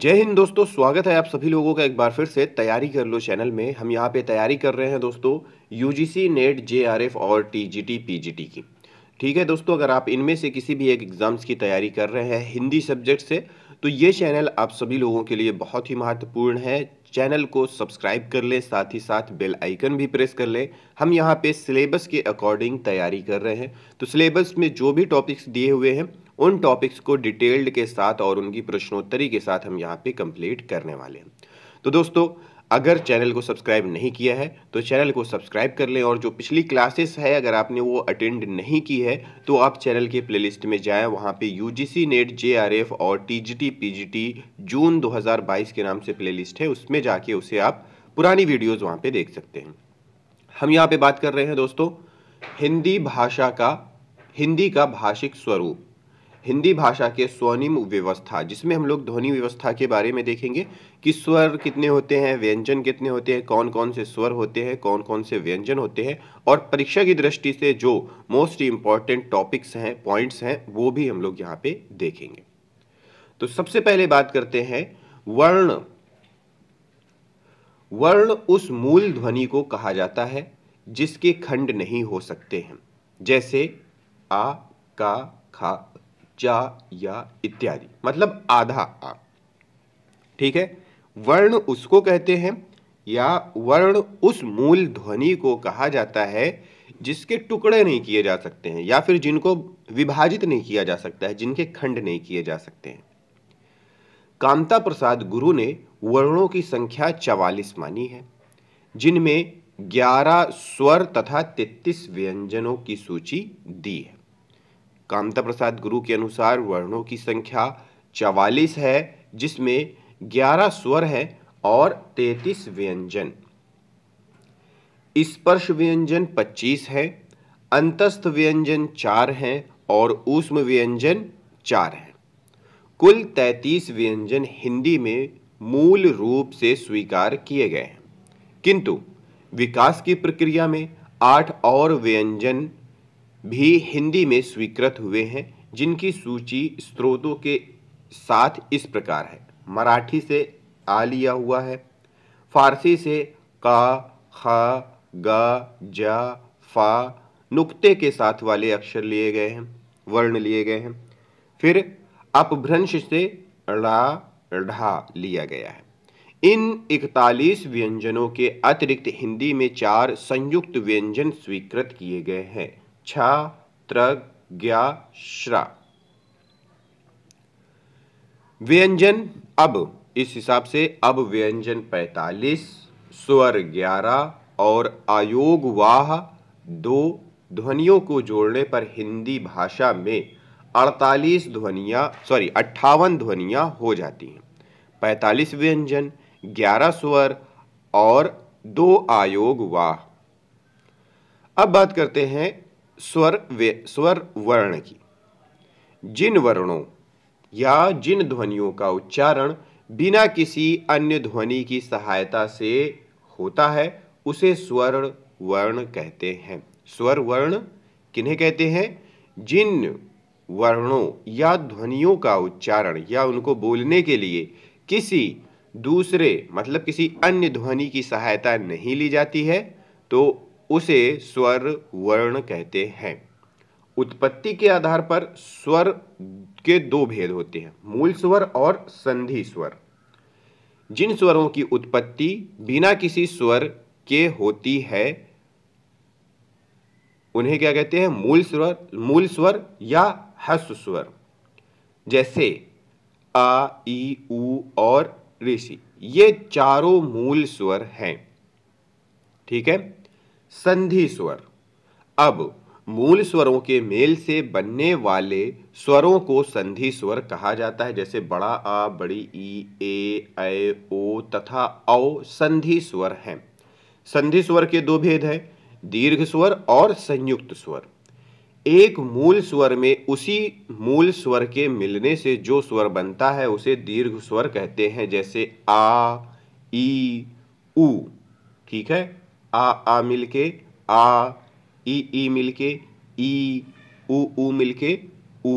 जय हिंद दोस्तों स्वागत है आप सभी लोगों का एक बार फिर से तैयारी कर लो चैनल में हम यहाँ पे तैयारी कर रहे हैं दोस्तों यूजीसी नेट जेआरएफ और टीजीटी पीजीटी की ठीक है दोस्तों अगर आप इनमें से किसी भी एक एग्ज़ाम्स की तैयारी कर रहे हैं हिंदी सब्जेक्ट से तो ये चैनल आप सभी लोगों के लिए बहुत ही महत्वपूर्ण है चैनल को सब्सक्राइब कर लें साथ ही साथ बेल आइकन भी प्रेस कर लें हम यहाँ पे सिलेबस के अकॉर्डिंग तैयारी कर रहे हैं तो सिलेबस में जो भी टॉपिक्स दिए हुए हैं उन टॉपिक्स को डिटेल्ड के साथ और उनकी प्रश्नोत्तरी के साथ हम यहाँ पे कंप्लीट करने वाले हैं तो दोस्तों अगर चैनल को सब्सक्राइब नहीं किया है तो चैनल को सब्सक्राइब कर लें और जो पिछली क्लासेस है अगर आपने वो अटेंड नहीं की है तो आप चैनल के प्लेलिस्ट में जाएं वहाँ पे U G C NET J R F और T G T P G T June 2022 के नाम से प्लेलिस्ट है उसमें जाके उसे आप पुरानी वीडियोस वहाँ पर देख सकते हैं हम यहाँ पर बात कर रहे हैं दोस्तों हिंदी भाषा का हिंदी का भाषिक स्वरूप हिंदी भाषा के स्वनिम व्यवस्था जिसमें हम लोग ध्वनि व्यवस्था के बारे में देखेंगे कि स्वर कितने होते हैं व्यंजन कितने होते हैं कौन कौन से स्वर होते हैं कौन कौन से व्यंजन होते हैं और परीक्षा की दृष्टि से जो मोस्ट इम्पॉर्टेंट टॉपिक्स हैं पॉइंट्स हैं वो भी हम लोग यहाँ पे देखेंगे तो सबसे पहले बात करते हैं वर्ण वर्ण उस मूल ध्वनि को कहा जाता है जिसके खंड नहीं हो सकते हैं जैसे आ का खा चा या इत्यादि मतलब आधा आ ठीक है वर्ण उसको कहते हैं या वर्ण उस मूल ध्वनि को कहा जाता है जिसके टुकड़े नहीं किए जा सकते हैं या फिर जिनको विभाजित नहीं किया जा सकता है जिनके खंड नहीं किए जा सकते हैं कामता प्रसाद गुरु ने वर्णों की संख्या चवालीस मानी है जिनमें ग्यारह स्वर तथा तेतीस व्यंजनों की सूची दी है कामता प्रसाद गुरु के अनुसार वर्णों की संख्या चवालीस है जिसमें ग्यारह स्वर है और तैतीस व्यंजन स्पर्श व्यंजन पच्चीस है अंतस्थ व्यंजन चार हैं और ऊष्म व्यंजन चार हैं कुल तैतीस व्यंजन हिंदी में मूल रूप से स्वीकार किए गए हैं किंतु विकास की प्रक्रिया में आठ और व्यंजन भी हिंदी में स्वीकृत हुए हैं जिनकी सूची स्रोतों के साथ इस प्रकार है मराठी से आ लिया हुआ है फारसी से का खा गा जा फा नुक्ते के साथ वाले अक्षर लिए गए हैं वर्ण लिए गए हैं फिर अपभ्रंश से ला ढा लिया गया है इन 41 व्यंजनों के अतिरिक्त हिंदी में चार संयुक्त व्यंजन स्वीकृत किए गए हैं छा त्र श्रा व्यंजन अब इस हिसाब से अब व्यंजन 45 स्वर 11 और आयोग वाह दो ध्वनियों को जोड़ने पर हिंदी भाषा में 48 ध्वनिया सॉरी अट्ठावन ध्वनिया हो जाती हैं 45 व्यंजन 11 स्वर और दो आयोग वाह अब बात करते हैं स्वर स्वर वर्ण की जिन वर्णों या जिन ध्वनियों का उच्चारण बिना किसी अन्य ध्वनि की सहायता से होता है उसे स्वर वर्ण कहते हैं स्वर वर्ण किन्हें कहते हैं जिन वर्णों या ध्वनियों का उच्चारण या उनको बोलने के लिए किसी दूसरे मतलब किसी अन्य ध्वनि की सहायता नहीं ली जाती है तो उसे स्वर वर्ण कहते हैं उत्पत्ति के आधार पर स्वर के दो भेद होते हैं मूल स्वर और संधि स्वर जिन स्वरों की उत्पत्ति बिना किसी स्वर के होती है उन्हें क्या कहते हैं मूल स्वर मूल स्वर या हस्व स्वर जैसे आ ई उ और ऋषि ये चारों मूल स्वर हैं ठीक है संधि स्वर अब मूल स्वरों के मेल से बनने वाले स्वरों को संधि स्वर कहा जाता है जैसे बड़ा आ बड़ी ई ए ऐ ओ तथा औ संधि स्वर हैं संधि स्वर के दो भेद हैं दीर्घ स्वर और संयुक्त स्वर एक मूल स्वर में उसी मूल स्वर के मिलने से जो स्वर बनता है उसे दीर्घ स्वर कहते हैं जैसे आ ई ऊ ठीक है आ आ मिलके आ ई ई मिलके ई ऊ ऊ मिलके ऊ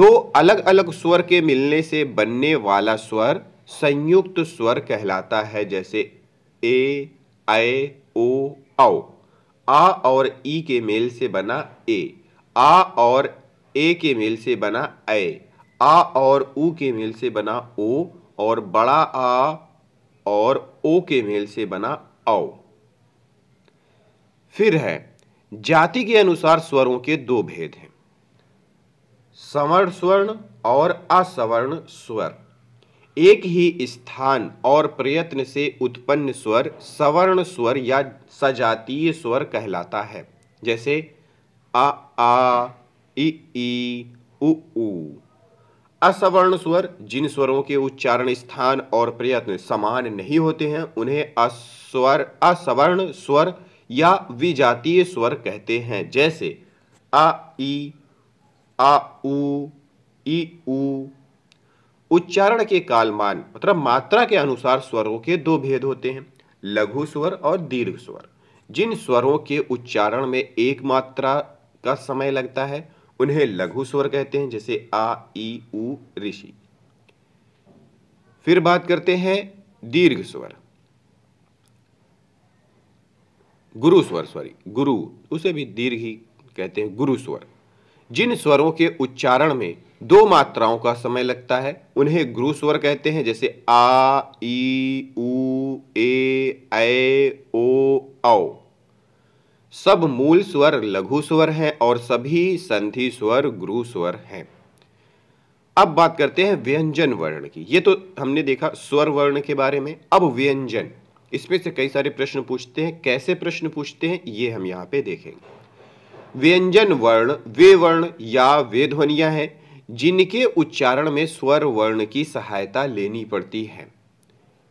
दो अलग अलग स्वर के मिलने से बनने वाला स्वर संयुक्त स्वर कहलाता है जैसे ए ऐ ओ औ आ और ई के मेल से बना ए आ और ए के मेल से बना ऐ आ और ऊ के मेल से बना ओ और बड़ा आ और ओ के मेल से बना औ फिर है जाति के अनुसार स्वरों के दो भेद हैं सवर्ण स्वर्ण और असवर्ण स्वर एक ही स्थान और प्रयत्न से उत्पन्न स्वर सवर्ण स्वर या सजातीय स्वर कहलाता है जैसे आ आ इ ई उ, उ। असवर्ण स्वर जिन स्वरों के उच्चारण स्थान और प्रयत्न समान नहीं होते हैं उन्हें अस्वर असवर्ण स्वर या विजातीय स्वर कहते हैं जैसे आ ई आ उ उच्चारण के कालमान मतलब मात्रा के अनुसार स्वरों के दो भेद होते हैं लघु स्वर और दीर्घ स्वर जिन स्वरों के उच्चारण में एक मात्रा का समय लगता है उन्हें लघु स्वर कहते हैं जैसे आ ई उ ऋषि फिर बात करते हैं दीर्घ स्वर गुरु स्वर सॉरी गुरु उसे भी दीर्घ ही कहते हैं गुरु स्वर जिन स्वरों के उच्चारण में दो मात्राओं का समय लगता है उन्हें गुरु स्वर कहते हैं जैसे आ ई उ ए ऐ ओ औ सब मूल स्वर लघु स्वर हैं और सभी संधि स्वर गुरु स्वर हैं अब बात करते हैं व्यंजन वर्ण की ये तो हमने देखा स्वर वर्ण के बारे में अब व्यंजन इसमें से कई सारे प्रश्न पूछते हैं कैसे प्रश्न पूछते हैं ये हम यहाँ पे देखेंगे व्यंजन वर्ण वे वर्ण या वे ध्वनिया है जिनके उच्चारण में स्वर वर्ण की सहायता लेनी पड़ती है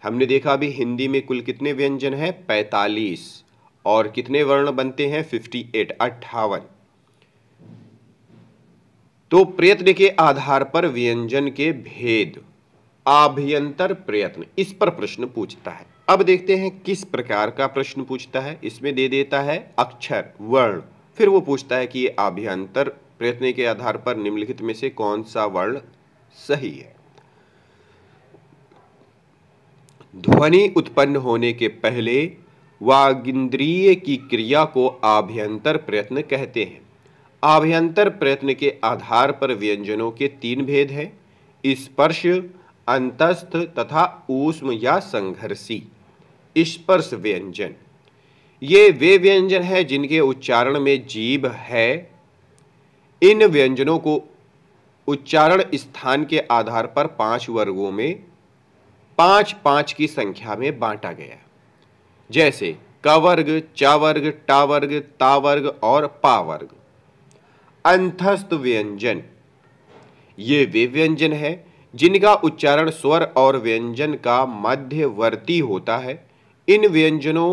हमने देखा अभी हिंदी में कुल कितने व्यंजन है पैतालीस और कितने वर्ण बनते हैं 58 एट अट्ठावन तो प्रयत्न के आधार पर व्यंजन के भेद आभ्यंतर प्रयत्न इस पर प्रश्न पूछता है अब देखते हैं किस प्रकार का प्रश्न पूछता है इसमें दे देता है अक्षर वर्ण फिर वो पूछता है कि ये आभ्यंतर प्रयत्न के आधार पर निम्नलिखित में से कौन सा वर्ण सही है ध्वनि उत्पन्न होने के पहले वागिंद्रिय की क्रिया को आभ्यंतर प्रयत्न कहते हैं आभ्यंतर प्रयत्न के आधार पर व्यंजनों के तीन भेद हैं स्पर्श अंतस्थ तथा ऊष्म या संघर्षी स्पर्श व्यंजन ये वे व्यंजन हैं जिनके उच्चारण में जीभ है इन व्यंजनों को उच्चारण स्थान के आधार पर पांच वर्गों में पांच पांच की संख्या में बांटा गया जैसे कवर्ग चावर्ग टावर्ग तावर्ग और पावर्ग अंतस्थ व्यंजन ये वे व्यंजन है जिनका उच्चारण स्वर और व्यंजन का मध्यवर्ती होता है इन व्यंजनों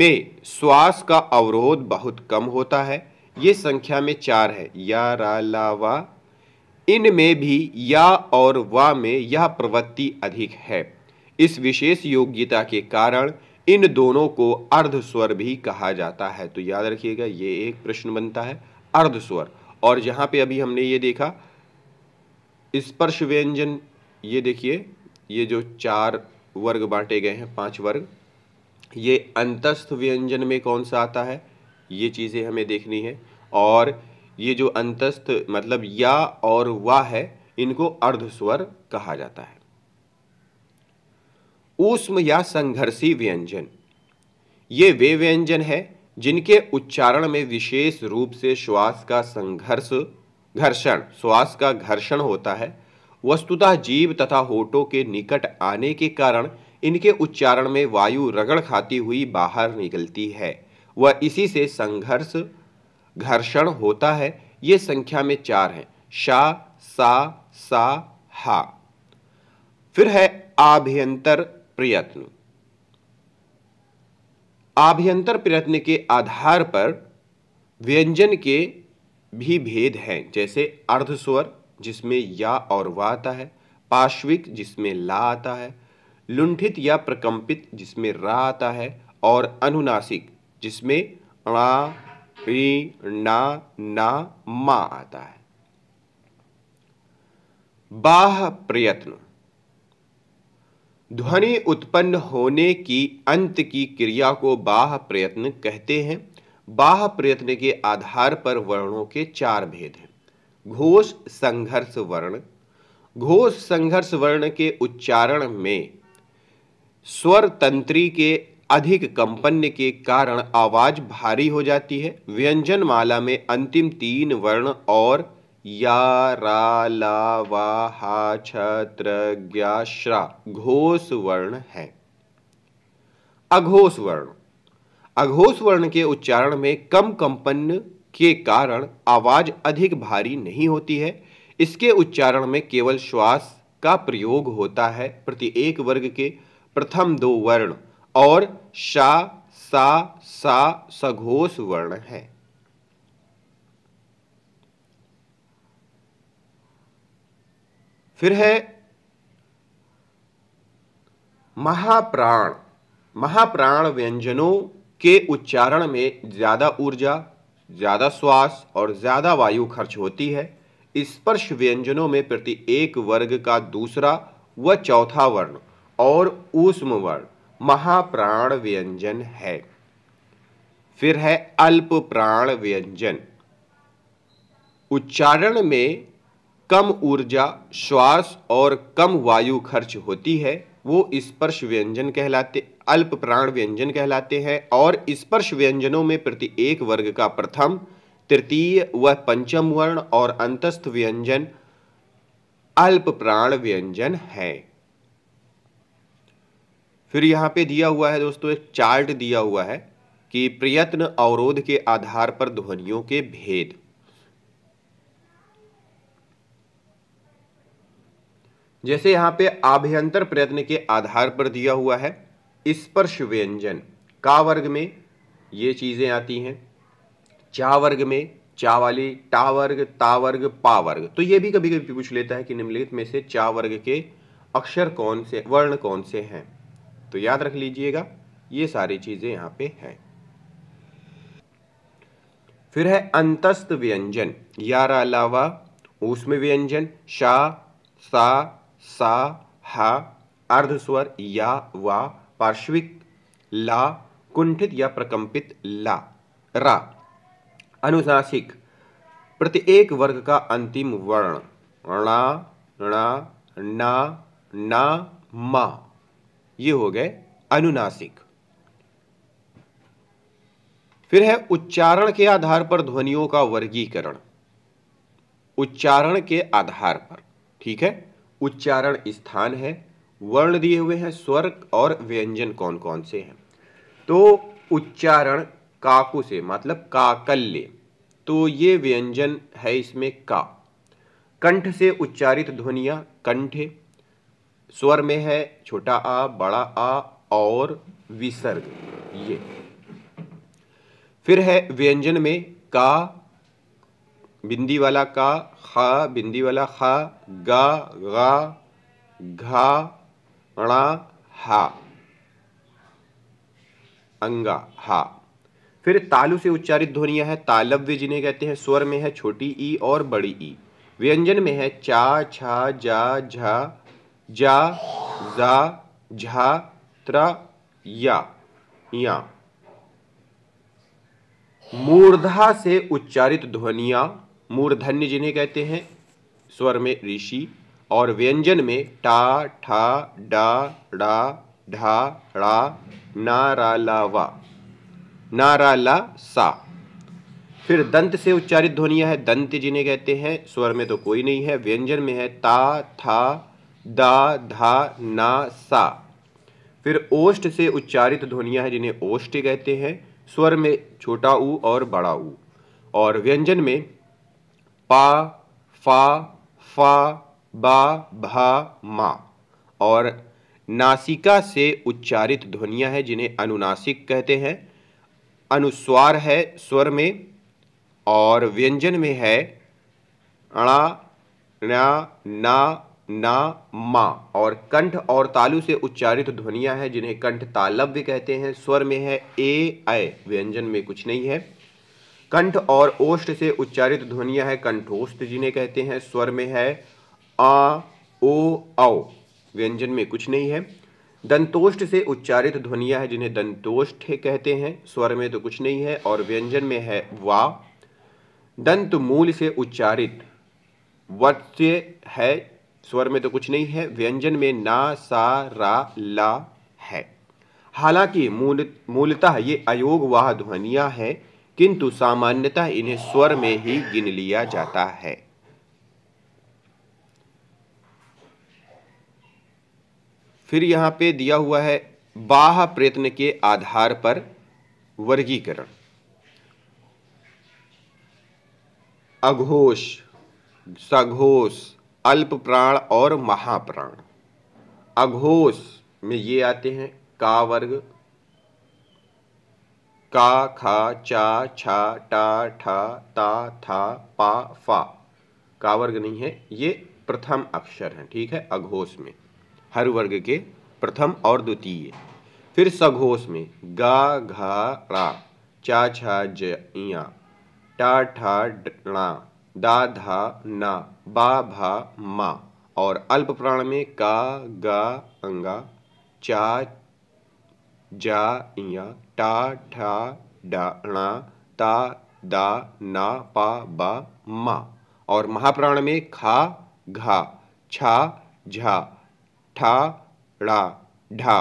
में श्वास का अवरोध बहुत कम होता है ये संख्या में चार है या रा ला वा इनमें भी या और वा में यह प्रवृत्ति अधिक है इस विशेष योग्यता के कारण इन दोनों को अर्ध स्वर भी कहा जाता है तो याद रखिएगा ये एक प्रश्न बनता है अर्ध स्वर और यहां पे अभी हमने ये देखा स्पर्श व्यंजन ये देखिए ये जो चार वर्ग बांटे गए हैं पांच वर्ग ये अंतस्थ व्यंजन में कौन सा आता है ये चीज़ें हमें देखनी है और ये जो अंतस्थ मतलब या और वा है इनको अर्ध स्वर कहा जाता है ऊष्म या संघर्षी व्यंजन ये वे व्यंजन है जिनके उच्चारण में विशेष रूप से श्वास का संघर्ष घर्षण श्वास का घर्षण होता है वस्तुतः जीव तथा होठों के निकट आने के कारण इनके उच्चारण में वायु रगड़ खाती हुई बाहर निकलती है वह इसी से संघर्ष घर्षण होता है ये संख्या में चार हैं शा सा सा हा फिर है आभ्यंतर प्रयत्न आभ्यंतर प्रयत्न के आधार पर व्यंजन के भी भेद हैं जैसे अर्धस्वर जिसमें या और वा आता है पाश्विक जिसमें ला आता है लुंठित या प्रकंपित जिसमें रा आता है और अनुनासिक जिसमें णा री ना ना मा आता है बाह प्रयत्न ध्वनि उत्पन्न होने की अंत की क्रिया को बाह प्रयत्न कहते हैं बाह प्रयत्न के आधार पर वर्णों के चार भेद हैं घोष संघर्ष वर्ण घोष संघर्ष वर्ण के उच्चारण में स्वर तंत्री के अधिक कंपन्य के कारण आवाज भारी हो जाती है व्यंजन माला में अंतिम तीन वर्ण और या रा ला वा हा घोष वर्ण है अघोष वर्ण अघोष वर्ण के उच्चारण में कम कंपन के कारण आवाज अधिक भारी नहीं होती है इसके उच्चारण में केवल श्वास का प्रयोग होता है प्रत्येक वर्ग के प्रथम दो वर्ण और शा सा सा सघोष वर्ण है फिर है महाप्राण महाप्राण व्यंजनों के उच्चारण में ज़्यादा ऊर्जा ज़्यादा श्वास और ज़्यादा वायु खर्च होती है स्पर्श व्यंजनों में प्रति एक वर्ग का दूसरा व चौथा वर्ण और ऊष्म वर्ण महाप्राण व्यंजन है फिर है अल्प प्राण व्यंजन उच्चारण में कम ऊर्जा श्वास और कम वायु खर्च होती है वो स्पर्श व्यंजन कहलाते अल्प प्राण व्यंजन कहलाते हैं और स्पर्श व्यंजनों में प्रति एक वर्ग का प्रथम तृतीय व पंचम वर्ण और अंतस्थ व्यंजन अल्प प्राण व्यंजन है फिर यहां पे दिया हुआ है दोस्तों एक चार्ट दिया हुआ है कि प्रयत्न अवरोध के आधार पर ध्वनियों के भेद जैसे यहाँ पे आभ्यंतर प्रयत्न के आधार पर दिया हुआ है स्पर्श व्यंजन का वर्ग में ये चीज़ें आती हैं चा वर्ग में चा वाली टा वर्ग ता वर्ग पा वर्ग तो ये भी कभी कभी पूछ लेता है कि निम्नलिखित में से चा वर्ग के अक्षर कौन से वर्ण कौन से हैं तो याद रख लीजिएगा ये सारी चीज़ें यहाँ पे हैं फिर है अंतस्त व्यंजन यार अलावा उसमें व्यंजन शाह सा सा हा अर्धस्वर या वा पार्श्विक ला कुंठित या प्रकंपित ला रा अनुशासिक प्रत्येक वर्ग का अंतिम वर्ण णा णा ना ना मा ये हो गए अनुनासिक फिर है उच्चारण के आधार पर ध्वनियों का वर्गीकरण उच्चारण के आधार पर ठीक है उच्चारण स्थान है वर्ण दिए हुए हैं स्वर और व्यंजन कौन कौन से हैं तो उच्चारण काकु से मतलब काकल्य तो ये व्यंजन है इसमें का कंठ से उच्चारित ध्वनिया कंठ स्वर में है छोटा आ बड़ा आ और विसर्ग ये फिर है व्यंजन में का बिंदी वाला का खा बिंदी वाला खा गा गा घा णा हा अंगा हा फिर तालु से उच्चारित ध्वनियां हैं तालव्य जिन्हें कहते हैं स्वर में है छोटी ई और बड़ी ई व्यंजन में है चा छा जा झा जा जा झा त्र या या मूर्धा से उच्चारित ध्वनियां मूर्धन्य जिन्हें कहते हैं स्वर में ऋषि और व्यंजन में टा ठा डा डा ढा वा नारा ला सा फिर दंत से उच्चारित ध्वनिया है दंत जिन्हें कहते हैं स्वर में तो कोई नहीं है व्यंजन में है ता था दा धा ना सा फिर ओष्ठ से उच्चारित ध्वनिया है जिन्हें ओष्ठ कहते हैं स्वर में छोटा ऊ और बड़ा ऊ और व्यंजन में पा फा फा बा भा मा और नासिका से उच्चारित ध्वनियां हैं जिन्हें अनुनासिक कहते हैं अनुस्वार है स्वर में और व्यंजन में है अणा ना ना ना मा और कंठ और तालु से उच्चारित ध्वनियां हैं जिन्हें कंठ तालव्य कहते हैं स्वर में है ए ऐ व्यंजन में कुछ नहीं है कंठ और ओष्ट से उच्चारित ध्वनिया है कंठोष्ठ जिन्हें कहते हैं स्वर में है आ ओ औ व्यंजन में कुछ नहीं है दंतोष्ठ से उच्चारित ध्वनिया है जिन्हें दंतोष्ठ कहते हैं स्वर में तो कुछ नहीं है और व्यंजन में है वा दंत मूल से उच्चारित वत्स्य है स्वर में तो कुछ नहीं है व्यंजन में ना सा रा ला है हालांकि मूल मूलतः ये अयोगवाह ध्वनिया है किंतु सामान्यतः इन्हें स्वर में ही गिन लिया जाता है फिर यहां पे दिया हुआ है बाह प्रयत्न के आधार पर वर्गीकरण अघोष सघोष अल्प प्राण और महाप्राण अघोष में ये आते हैं का वर्ग का खा चा छा टा ठा ता था पा फा का वर्ग नहीं है ये प्रथम अक्षर हैं ठीक है अघोष में हर वर्ग के प्रथम और द्वितीय फिर सघोष में गा घा रा चा छा जिया टा ठा डा दा धा ना बा भा मा और अल्प प्राण में का गा अंगा चा जा इया टा ठा डा णा ता दा ना पा बा मा और महाप्राण में खा घा छा झा ठा ढा ढा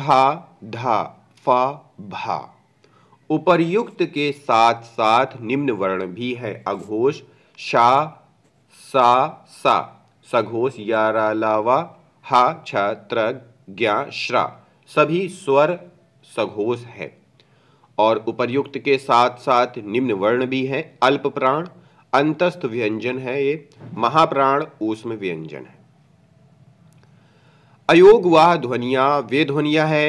था धा फा भा उपर्युक्त के साथ साथ निम्न वर्ण भी है अघोष शा सा सा सघोष यारालावा हा छ त्र ज्ञा श्रा सभी स्वर सघोष है और उपर्युक्त के साथ साथ निम्न वर्ण भी है अल्प प्राण अंतस्थ व्यंजन है ये महाप्राण ऊष्म व्यंजन है अयोग वह ध्वनिया वे ध्वनिया है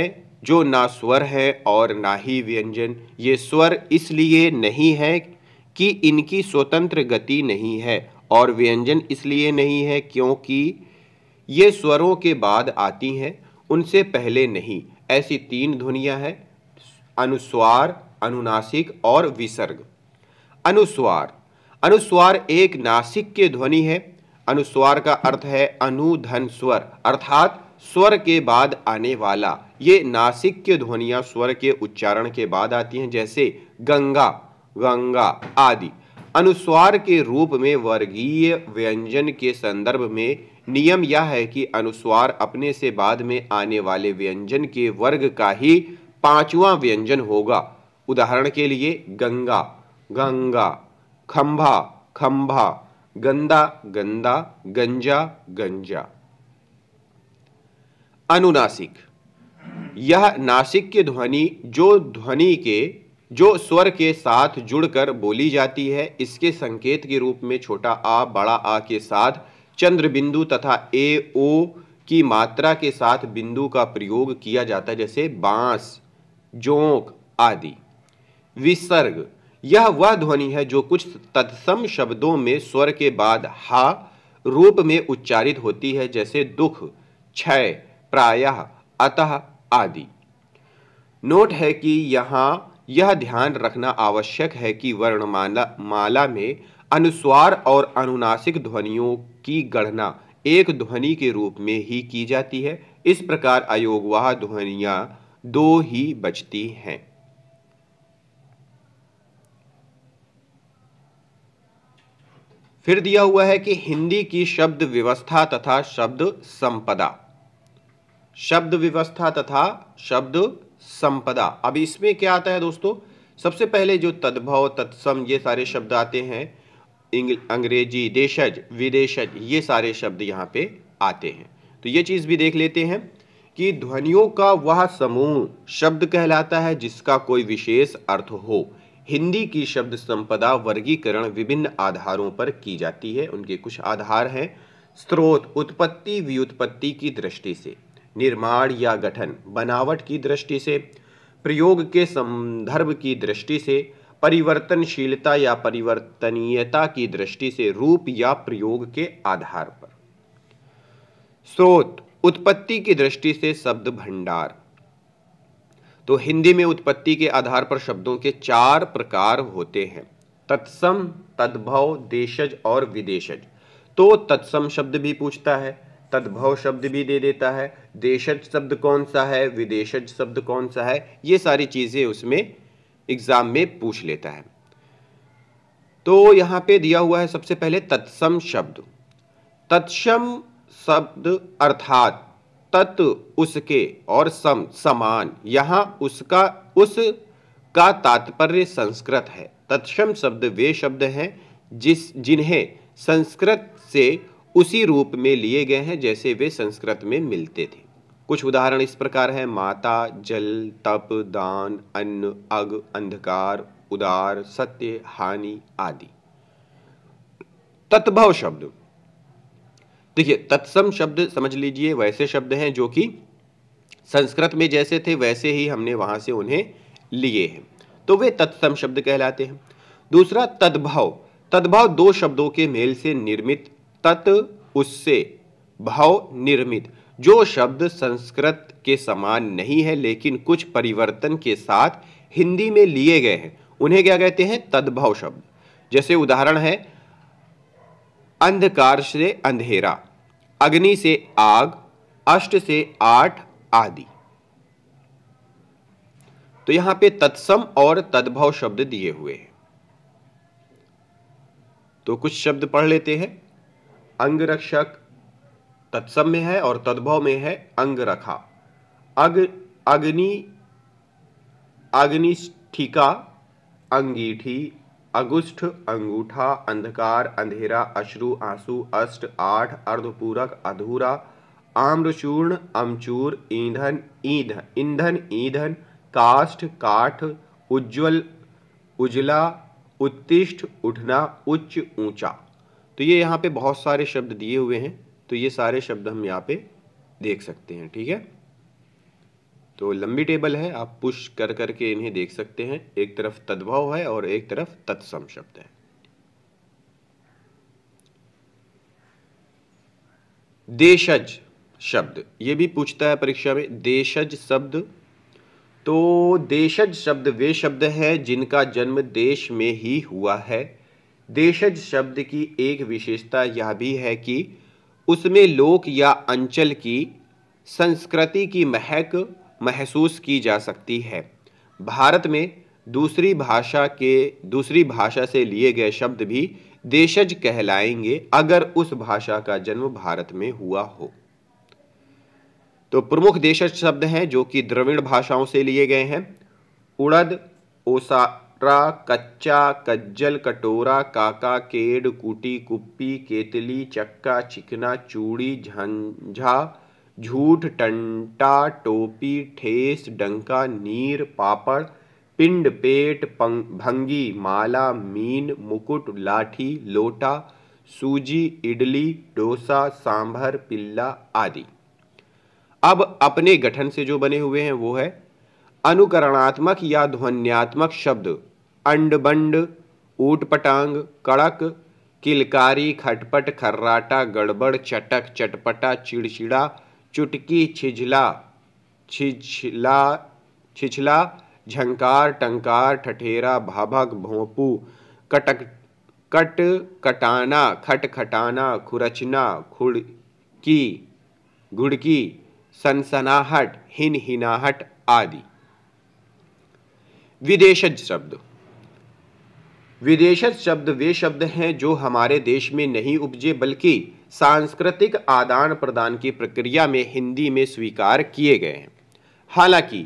जो ना स्वर है और ना ही व्यंजन ये स्वर इसलिए नहीं है कि इनकी स्वतंत्र गति नहीं है और व्यंजन इसलिए नहीं है क्योंकि ये स्वरों के बाद आती हैं उनसे पहले नहीं ऐसी तीन ध्वनियाँ हैं अनुस्वार अनुनासिक और विसर्ग अनुस्वार अनुस्वार एक नासिक के ध्वनि है अनुस्वार का अर्थ है अनुधन स्वर अर्थात स्वर के बाद आने वाला ये नासिक के ध्वनियाँ स्वर के उच्चारण के बाद आती हैं जैसे गंगा गंगा आदि अनुस्वार के रूप में वर्गीय व्यंजन के संदर्भ में नियम यह है कि अनुस्वार अपने से बाद में आने वाले व्यंजन के वर्ग का ही पांचवा व्यंजन होगा उदाहरण के लिए गंगा गंगा खंभा खंभा गंदा गंदा गंजा गंजा अनुनासिक यह नासिक की ध्वनि जो ध्वनि के जो स्वर के साथ जुड़कर बोली जाती है इसके संकेत के रूप में छोटा आ बड़ा आ के साथ चंद्र बिंदु तथा ए ओ की मात्रा के साथ बिंदु का प्रयोग किया जाता है जैसे बांस जोंक आदि विसर्ग यह वह ध्वनि है जो कुछ तत्सम शब्दों में स्वर के बाद हा रूप में उच्चारित होती है जैसे दुख क्षय प्रायः अतः आदि नोट है कि यहाँ यह ध्यान रखना आवश्यक है कि वर्णमाला माला में अनुस्वार और अनुनासिक ध्वनियों की गणना एक ध्वनि के रूप में ही की जाती है इस प्रकार अयोगवाह ध्वनिया दो ही बचती हैं फिर दिया हुआ है कि हिंदी की शब्द व्यवस्था तथा शब्द संपदा शब्द व्यवस्था तथा शब्द संपदा अब इसमें क्या आता है दोस्तों सबसे पहले जो तद्भव तत्सम ये सारे शब्द आते हैं अंग्रेजी देशज विदेशज ये सारे शब्द यहाँ पे आते हैं तो ये चीज़ भी देख लेते हैं कि ध्वनियों का वह समूह शब्द कहलाता है जिसका कोई विशेष अर्थ हो हिंदी की शब्द संपदा वर्गीकरण विभिन्न आधारों पर की जाती है उनके कुछ आधार हैं स्रोत उत्पत्ति व्युत्पत्ति की दृष्टि से निर्माण या गठन बनावट की दृष्टि से प्रयोग के संदर्भ की दृष्टि से परिवर्तनशीलता या परिवर्तनीयता की दृष्टि से रूप या प्रयोग के आधार पर स्रोत उत्पत्ति की दृष्टि से शब्द भंडार तो हिंदी में उत्पत्ति के आधार पर शब्दों के चार प्रकार होते हैं तत्सम तद्भव देशज और विदेशज तो तत्सम शब्द भी पूछता है तद्भव शब्द भी दे देता है देशज शब्द कौन सा है विदेशज शब्द कौन सा है ये सारी चीज़ें उसमें एग्ज़ाम में पूछ लेता है तो यहाँ पे दिया हुआ है सबसे पहले तत्सम शब्द तत्सम शब्द अर्थात तत् उसके और सम समान यहाँ उसका उस का तात्पर्य संस्कृत है तत्सम शब्द वे शब्द हैं जिस जिन्हें संस्कृत से उसी रूप में लिए गए हैं जैसे वे संस्कृत में मिलते थे कुछ उदाहरण इस प्रकार हैं माता जल तप दान अन्न अग अंधकार उदार सत्य हानि आदि तत्भव शब्द देखिए तत्सम शब्द समझ लीजिए वैसे शब्द हैं जो कि संस्कृत में जैसे थे वैसे ही हमने वहां से उन्हें लिए हैं तो वे तत्सम शब्द कहलाते हैं दूसरा तद्भव तद्भव दो शब्दों के मेल से निर्मित तत् उससे भाव निर्मित जो शब्द संस्कृत के समान नहीं है लेकिन कुछ परिवर्तन के साथ हिंदी में लिए गए हैं उन्हें क्या कहते हैं तद्भव शब्द जैसे उदाहरण है अंधकार से अंधेरा अग्नि से आग अष्ट से आठ आदि तो यहां पे तत्सम और तद्भव शब्द दिए हुए हैं तो कुछ शब्द पढ़ लेते हैं अंगरक्षक तत्सम में है और तद्भव में है अंग रखा अग अग्नि अग्निष्ठिका अंगीठी अगुष्ठ अंगूठा अंधकार अंधेरा अश्रु आंसू अष्ट आठ अर्धपूरक अधूरा आम्रचूर्ण अमचूर ईंधन ईंधन ईंधन ईंधन काष्ठ काठ उज्ज्वल उजला उत्तिष्ठ उठना उच्च ऊंचा तो ये यहाँ पे बहुत सारे शब्द दिए हुए हैं तो ये सारे शब्द हम यहाँ पे देख सकते हैं ठीक है तो लंबी टेबल है आप पुश कर करके इन्हें देख सकते हैं एक तरफ तद्भव है और एक तरफ तत्सम शब्द है देशज शब्द ये भी पूछता है परीक्षा में देशज शब्द तो देशज शब्द वे शब्द हैं जिनका जन्म देश में ही हुआ है देशज शब्द की एक विशेषता यह भी है कि उसमें लोक या अंचल की संस्कृति की महक महसूस की जा सकती है भारत में दूसरी भाषा के दूसरी भाषा से लिए गए शब्द भी देशज कहलाएंगे अगर उस भाषा का जन्म भारत में हुआ हो तो प्रमुख देशज शब्द हैं जो कि द्रविड़ भाषाओं से लिए गए हैं उड़द ओसा कटरा कच्चा कज्जल कटोरा काका केड कुटी कुप्पी केतली चक्का चिकना चूड़ी झंझा झूठ टंटा टोपी ठेस डंका नीर पापड़ पिंड पेट भंगी माला मीन मुकुट लाठी लोटा सूजी इडली डोसा सांभर पिल्ला आदि अब अपने गठन से जो बने हुए हैं वो है अनुकरणात्मक या ध्वन्यात्मक शब्द अंड बंड ऊट पटांग कड़क किलकारी खटपट खर्राटा गड़बड़ चटक चटपटा चिड़चिड़ा चुटकी छिझला छिछला छिछला झंकार टंकार ठठेरा भाभक भोंपू कटक कट कटाना खट खटाना खुरचना खुड़की घुड़की सनसनाहट हिन हिनाहट आदि विदेशज शब्द विदेशज शब्द वे शब्द हैं जो हमारे देश में नहीं उपजे बल्कि सांस्कृतिक आदान प्रदान की प्रक्रिया में हिंदी में स्वीकार किए गए हैं हालांकि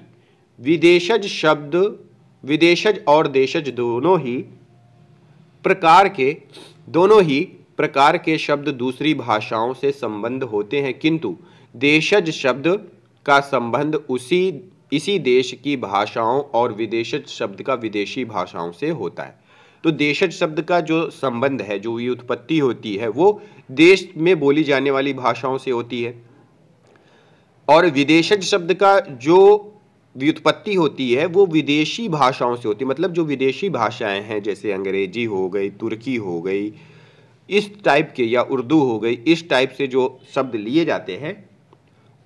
विदेशज शब्द विदेशज और देशज दोनों ही प्रकार के दोनों ही प्रकार के शब्द दूसरी भाषाओं से संबंध होते हैं किंतु देशज शब्द का संबंध उसी इसी देश की भाषाओं और विदेशज शब्द का विदेशी भाषाओं से होता है तो देशज शब्द का जो संबंध है जो ये उत्पत्ति होती है वो देश में बोली जाने वाली भाषाओं से होती है और विदेशज शब्द का जो व्युत्पत्ति होती है वो विदेशी भाषाओं से होती है मतलब जो विदेशी भाषाएं हैं जैसे अंग्रेजी हो गई तुर्की हो गई इस टाइप के या उर्दू हो गई इस टाइप से जो शब्द लिए जाते हैं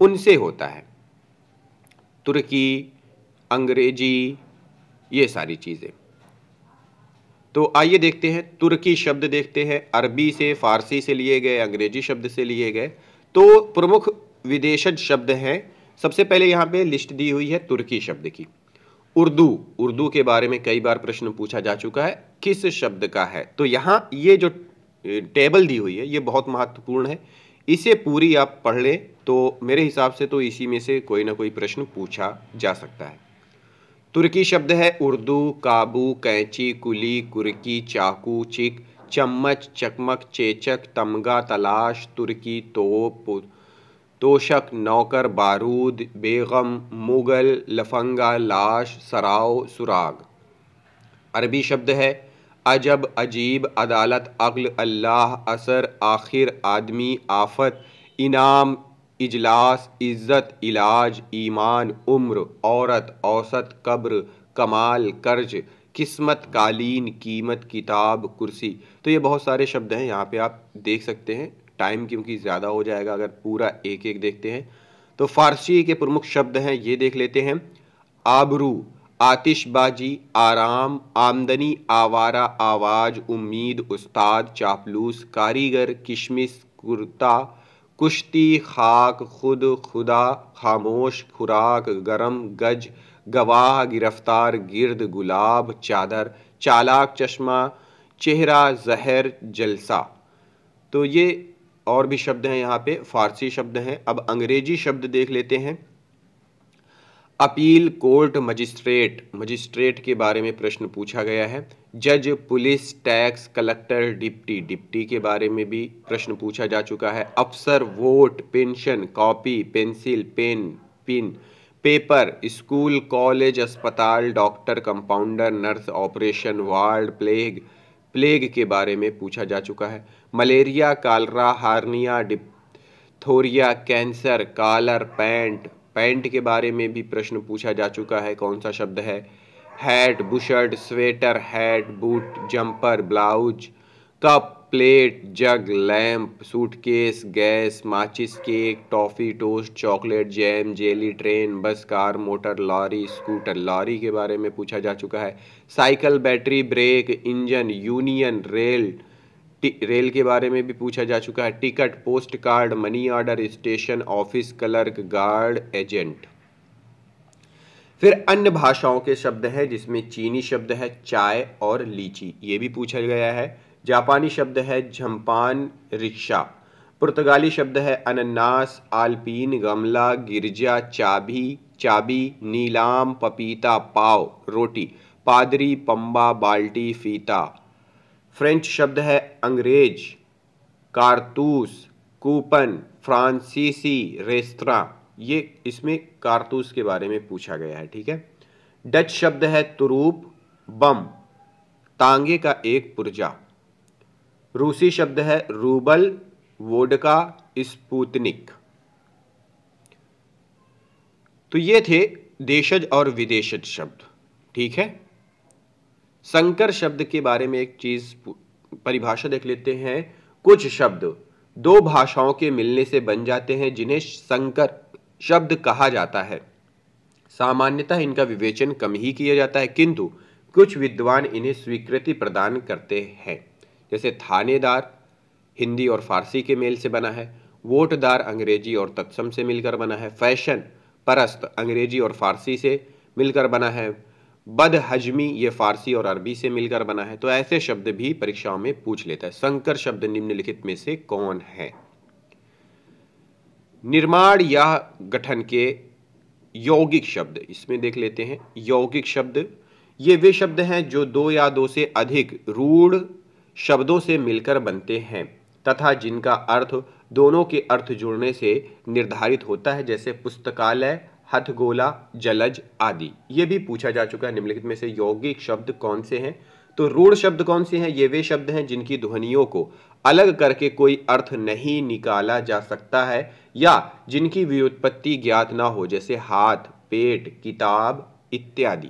उनसे होता है तुर्की अंग्रेजी ये सारी चीज़ें तो आइए देखते हैं तुर्की शब्द देखते हैं अरबी से फारसी से लिए गए अंग्रेजी शब्द से लिए गए तो प्रमुख विदेशज शब्द हैं सबसे पहले यहाँ पे लिस्ट दी हुई है तुर्की शब्द की उर्दू उर्दू के बारे में कई बार प्रश्न पूछा जा चुका है किस शब्द का है तो यहाँ ये जो टेबल दी हुई है ये बहुत महत्वपूर्ण है इसे पूरी आप पढ़ लें तो मेरे हिसाब से तो इसी में से कोई ना कोई प्रश्न पूछा जा सकता है तुर्की शब्द है उर्दू काबू कैंची कुली कुर्की चाकू चिक चम्मच चकमक चेचक तमगा तलाश तुर्की तोप तोशक नौकर बारूद बेगम मुग़ल लफंगा लाश सराव सुराग अरबी शब्द है अजब अजीब अदालत अगल अल्लाह असर आखिर आदमी आफत इनाम इजलास इज़्ज़त इलाज ईमान उम्र औरत औसत कब्र कमाल कर्ज किस्मत कालीन कीमत किताब कुर्सी तो ये बहुत सारे शब्द हैं यहाँ पे आप देख सकते हैं टाइम क्योंकि ज़्यादा हो जाएगा अगर पूरा एक एक देखते हैं तो फारसी के प्रमुख शब्द हैं ये देख लेते हैं आबरू आतिशबाजी आराम आमदनी आवारा आवाज़ उम्मीद उस्ताद चापलूस कारीगर किशमिश कुर्ता कुश्ती खाक खुद खुदा खामोश खुराक गरम गज गवाह गिरफ्तार गिरद गुलाब चादर चालाक चश्मा चेहरा जहर जलसा तो ये और भी शब्द हैं यहाँ पे फ़ारसी शब्द हैं अब अंग्रेजी शब्द देख लेते हैं अपील कोर्ट मजिस्ट्रेट मजिस्ट्रेट के बारे में प्रश्न पूछा गया है जज police tax collector deputy deputy के बारे में भी प्रश्न पूछा जा चुका है अफसर vote pension copy pencil pen pin paper school college अस्पताल doctor compounder nurse operation ward plague plague के बारे में पूछा जा चुका है malaria cholera hernia diphtheria cancer collar pant pant के बारे में भी प्रश्न पूछा जा चुका है कौन सा शब्द है hat bushirt sweater hat boot jumper blouse cup plate jug lamp suitcase gas माचिस cake toffee toast chocolate jam jelly train bus car motor lorry scooter lorry के बारे में पूछा जा चुका है cycle battery brake engine union rail rail के बारे में भी पूछा जा चुका है ticket post card money order station office clerk guard agent फिर अन्य भाषाओं के शब्द हैं जिसमें चीनी शब्द है चाय और लीची ये भी पूछा गया है जापानी शब्द है झम्पान रिक्शा पुर्तगाली शब्द है अनन्नास आलपीन गमला गिरजा चाबी चाबी नीलाम पपीता पाव रोटी पादरी पंबा बाल्टी फीता फ्रेंच शब्द है अंग्रेज कारतूस कूपन फ्रांसीसी रेस्तरा ये इसमें कारतूस के बारे में पूछा गया है ठीक है डच शब्द है तुरूप बम तांगे का एक पुर्जा रूसी शब्द है रूबल वोडका स्पूतनिक तो ये थे देशज और विदेशज शब्द ठीक है संकर शब्द के बारे में एक चीज परिभाषा देख लेते हैं कुछ शब्द दो भाषाओं के मिलने से बन जाते हैं जिन्हें संकर शब्द कहा जाता है सामान्यतः इनका विवेचन कम ही किया जाता है किंतु कुछ विद्वान इन्हें स्वीकृति प्रदान करते हैं जैसे थानेदार हिंदी और फारसी के मेल से बना है वोटदार अंग्रेजी और तत्सम से मिलकर बना है फैशन परस्त अंग्रेजी और फारसी से मिलकर बना है बद हजमी ये फारसी और अरबी से मिलकर बना है तो ऐसे शब्द भी परीक्षाओं में पूछ लेता है संकर शब्द निम्नलिखित में से कौन है निर्माण या गठन के यौगिक शब्द इसमें देख लेते हैं यौगिक शब्द ये वे शब्द हैं जो दो या दो से अधिक रूढ़ शब्दों से मिलकर बनते हैं तथा जिनका अर्थ दोनों के अर्थ जुड़ने से निर्धारित होता है जैसे पुस्तकालय हथगोला जलज आदि ये भी पूछा जा चुका है निम्नलिखित में से यौगिक शब्द कौन से हैं तो रूढ़ शब्द कौन से हैं ये वे शब्द हैं जिनकी ध्वनियों को अलग करके कोई अर्थ नहीं निकाला जा सकता है या जिनकी व्युत्पत्ति ज्ञात ना हो जैसे हाथ पेट किताब इत्यादि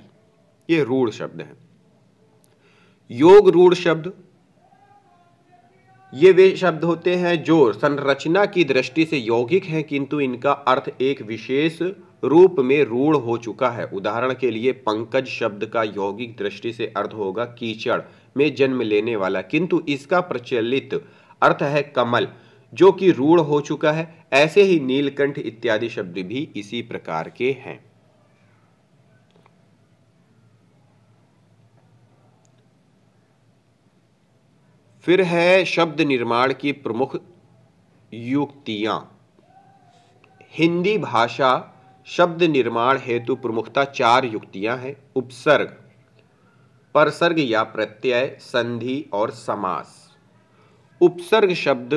ये रूढ़ शब्द हैं योग रूढ़ शब्द ये वे शब्द होते हैं जो संरचना की दृष्टि से यौगिक हैं किंतु इनका अर्थ एक विशेष रूप में रूढ़ हो चुका है उदाहरण के लिए पंकज शब्द का यौगिक दृष्टि से अर्थ होगा कीचड़ में जन्म लेने वाला किंतु इसका प्रचलित अर्थ है कमल जो कि रूढ़ हो चुका है ऐसे ही नीलकंठ इत्यादि शब्द भी इसी प्रकार के हैं फिर है शब्द निर्माण की प्रमुख युक्तियां हिंदी भाषा शब्द निर्माण हेतु प्रमुखता चार युक्तियां हैं उपसर्ग परसर्ग या प्रत्यय संधि और समास उपसर्ग शब्द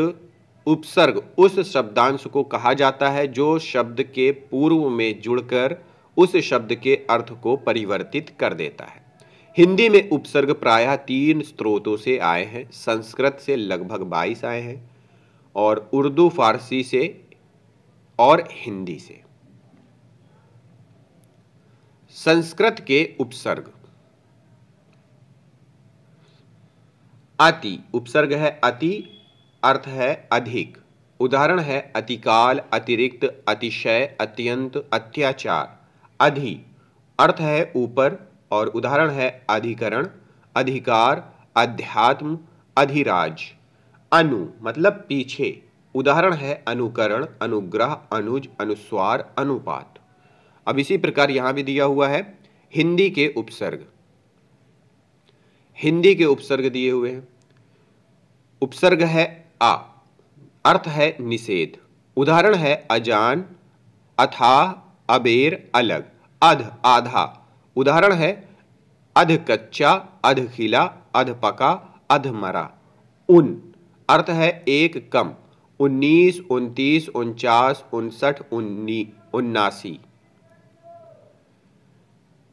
उपसर्ग उस शब्दांश को कहा जाता है जो शब्द के पूर्व में जुड़कर उस शब्द के अर्थ को परिवर्तित कर देता है हिंदी में उपसर्ग प्रायः तीन स्रोतों से आए हैं संस्कृत से लगभग बाईस आए हैं और उर्दू फारसी से और हिंदी से संस्कृत के उपसर्ग अति उपसर्ग है अति अर्थ है अधिक उदाहरण है अतिकाल अतिरिक्त अतिशय अत्यंत अत्याचार अधि अर्थ है ऊपर और उदाहरण है अधिकरण अधिकार अध्यात्म अधिराज अनु मतलब पीछे उदाहरण है अनुकरण अनुग्रह अनुज अनुस्वार अनुपात अब इसी प्रकार यहां भी दिया हुआ है हिंदी के उपसर्ग हिंदी के उपसर्ग दिए हुए हैं उपसर्ग है आ अर्थ है निषेध उदाहरण है अजान अथा अबेर अलग अध आधा उदाहरण है अध कच्चा अध खिला अध पका अध मरा उन अर्थ है एक कम उन्नीस उनतीस उनचास उनसठ उन्नी उन्नासी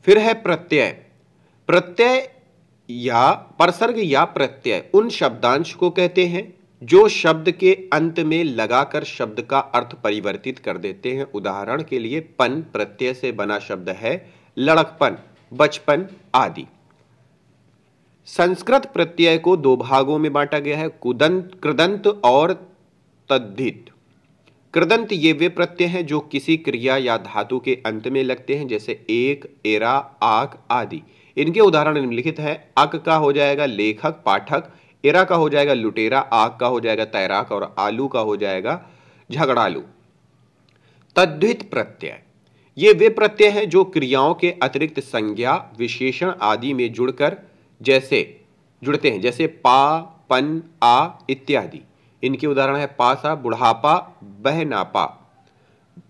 फिर है प्रत्यय प्रत्यय या परसर्ग या प्रत्यय उन शब्दांश को कहते हैं जो शब्द के अंत में लगाकर शब्द का अर्थ परिवर्तित कर देते हैं उदाहरण के लिए पन प्रत्यय से बना शब्द है लड़कपन बचपन आदि संस्कृत प्रत्यय को दो भागों में बांटा गया है कुदंत कृदंत और तद्धित कृदंत ये वे प्रत्यय हैं जो किसी क्रिया या धातु के अंत में लगते हैं जैसे एक एरा आक आदि इनके उदाहरण निम्नलिखित हैं अक का हो जाएगा लेखक पाठक एरा का हो जाएगा लुटेरा आक का हो जाएगा तैराक और आलू का हो जाएगा झगड़ालू तद्वित प्रत्यय ये वे प्रत्यय हैं जो क्रियाओं के अतिरिक्त संज्ञा विशेषण आदि में जुड़कर जैसे जुड़ते हैं जैसे पा पन आ इत्यादि इनके उदाहरण है पासा बुढ़ापा बहनापा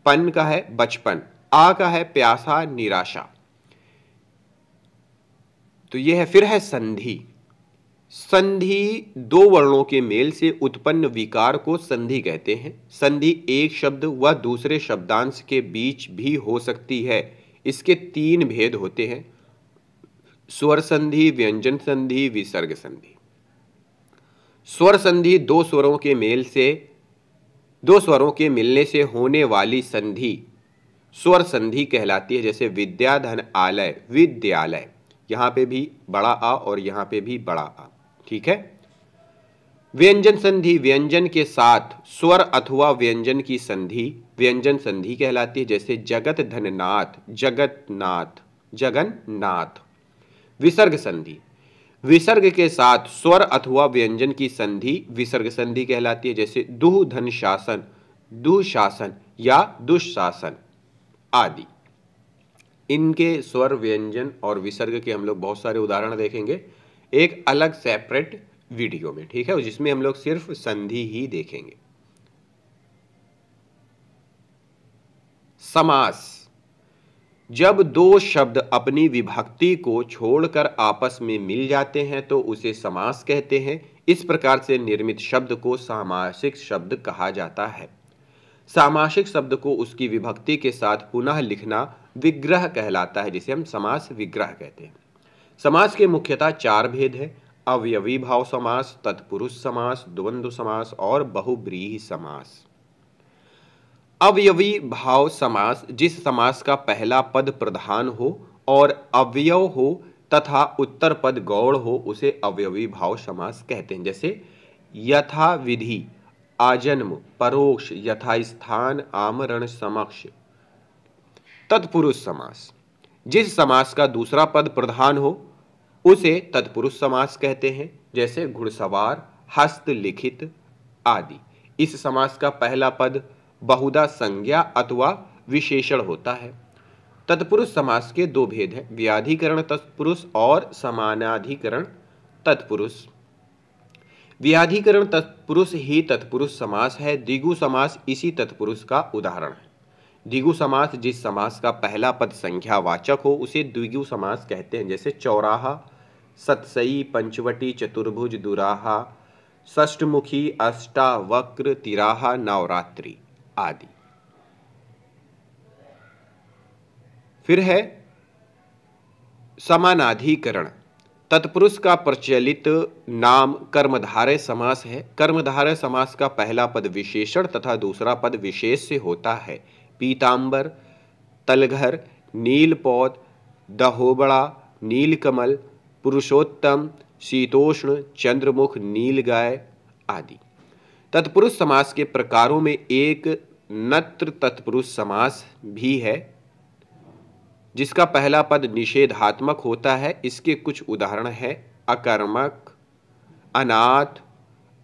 पन का है बचपन आ का है प्यासा निराशा तो यह है फिर है संधि संधि दो वर्णों के मेल से उत्पन्न विकार को संधि कहते हैं संधि एक शब्द व दूसरे शब्दांश के बीच भी हो सकती है इसके तीन भेद होते हैं स्वर संधि व्यंजन संधि विसर्ग संधि स्वर संधि दो स्वरों के मेल से दो स्वरों के मिलने से होने वाली संधि स्वर संधि कहलाती है जैसे विद्याधन आलय विद्यालय यहाँ पे भी बड़ा आ और यहाँ पे भी बड़ा आ ठीक है व्यंजन संधि व्यंजन के साथ स्वर अथवा व्यंजन की संधि व्यंजन संधि कहलाती है जैसे जगत धननाथ जगतनाथ जगन्नाथ विसर्ग संधि विसर्ग के साथ स्वर अथवा व्यंजन की संधि विसर्ग संधि कहलाती है जैसे दुह धन शासन दुशासन या दुशासन आदि इनके स्वर व्यंजन और विसर्ग के हम लोग बहुत सारे उदाहरण देखेंगे एक अलग सेपरेट वीडियो में ठीक है जिसमें हम लोग सिर्फ संधि ही देखेंगे समास जब दो शब्द अपनी विभक्ति को छोड़कर आपस में मिल जाते हैं तो उसे समास कहते हैं इस प्रकार से निर्मित शब्द को सामासिक शब्द कहा जाता है सामासिक शब्द को उसकी विभक्ति के साथ पुनः लिखना विग्रह कहलाता है जिसे हम समास विग्रह कहते हैं समास के मुख्यतः चार भेद हैं अवयवी भाव समास तत्पुरुष समास द्वंद्व समास और बहुब्रीही समास अवयवी भाव समास जिस समास का पहला पद प्रधान हो और अवयव हो तथा उत्तर पद गौड़ हो उसे अवयवी भाव समास कहते हैं जैसे यथा विधि आजन्म परोक्ष यथा स्थान आमरण समक्ष तत्पुरुष समास जिस समास का दूसरा पद प्रधान हो उसे तत्पुरुष समास कहते हैं जैसे घुड़सवार हस्त लिखित आदि इस समास का पहला पद बहुधा संज्ञा अथवा विशेषण होता है तत्पुरुष समास के दो भेद हैं व्याधिकरण तत्पुरुष और समानाधिकरण तत्पुरुष व्याधिकरण तत्पुरुष ही तत्पुरुष समास है दिगु समास इसी तत्पुरुष का उदाहरण है दिगु समास जिस समास का पहला पद संख्या वाचक हो उसे द्विगु समास कहते हैं जैसे चौराहा सतसई पंचवटी चतुर्भुज दुराहा षष्टमुखी अष्टावक्र तिराहा नवरात्रि आदि फिर है समानाधिकरण तत्पुरुष का प्रचलित नाम कर्मधारय समास है कर्मधारय समास का पहला पद विशेषण तथा दूसरा पद विशेष से होता है पीतांबर तलघर नील पौध दहोबड़ा नीलकमल पुरुषोत्तम शीतोष्ण चंद्रमुख नीलगाय आदि तत्पुरुष समास के प्रकारों में एक नत्र तत्पुरुष समास भी है जिसका पहला पद निषेधात्मक होता है इसके कुछ उदाहरण है अकर्मक अनाथ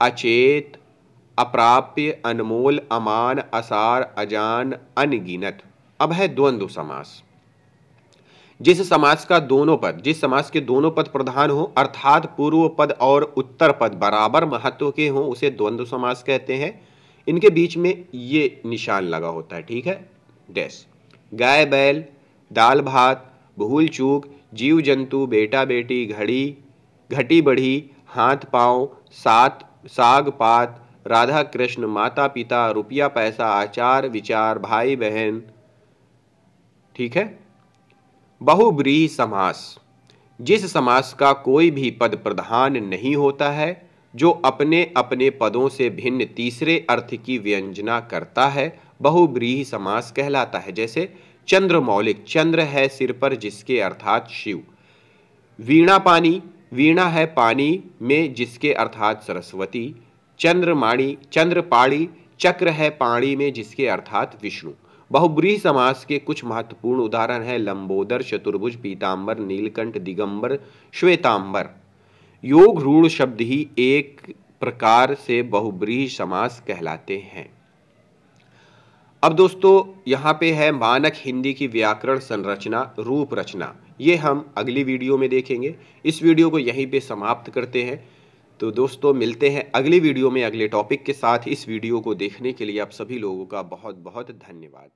अचेत अप्राप्य अनमोल अमान असार अजान अनगिनत अब है द्वंद्व समास जिस समास का दोनों पद जिस समास के दोनों पद प्रधान हो अर्थात पूर्व पद और उत्तर पद बराबर महत्व के हों उसे द्वंद्व समास कहते हैं इनके बीच में ये निशान लगा होता है ठीक है डैस गाय बैल दाल भात भूल चूक जीव जंतु बेटा बेटी घड़ी घटी बढ़ी हाथ पाँव सात साग पात राधा कृष्ण माता पिता रुपया पैसा आचार विचार भाई बहन ठीक है बहुब्रीह समास जिस समास का कोई भी पद प्रधान नहीं होता है जो अपने अपने पदों से भिन्न तीसरे अर्थ की व्यंजना करता है बहुब्रीह समास कहलाता है जैसे चंद्र मौलिक चंद्र है सिर पर जिसके अर्थात शिव वीणा पानी वीणा है पानी में जिसके अर्थात सरस्वती चंद्रमाणी चंद्रपाणी चक्र है पाणी में जिसके अर्थात विष्णु बहुब्रीह समास के कुछ महत्वपूर्ण उदाहरण हैं लंबोदर चतुर्भुज पीताम्बर नीलकंठ दिगंबर श्वेतांबर योग रूढ़ शब्द ही एक प्रकार से बहुब्रीह समास कहलाते हैं अब दोस्तों यहाँ पे है मानक हिंदी की व्याकरण संरचना रूप रचना ये हम अगली वीडियो में देखेंगे इस वीडियो को यहीं पे समाप्त करते हैं तो दोस्तों मिलते हैं अगली वीडियो में अगले टॉपिक के साथ इस वीडियो को देखने के लिए आप सभी लोगों का बहुत बहुत धन्यवाद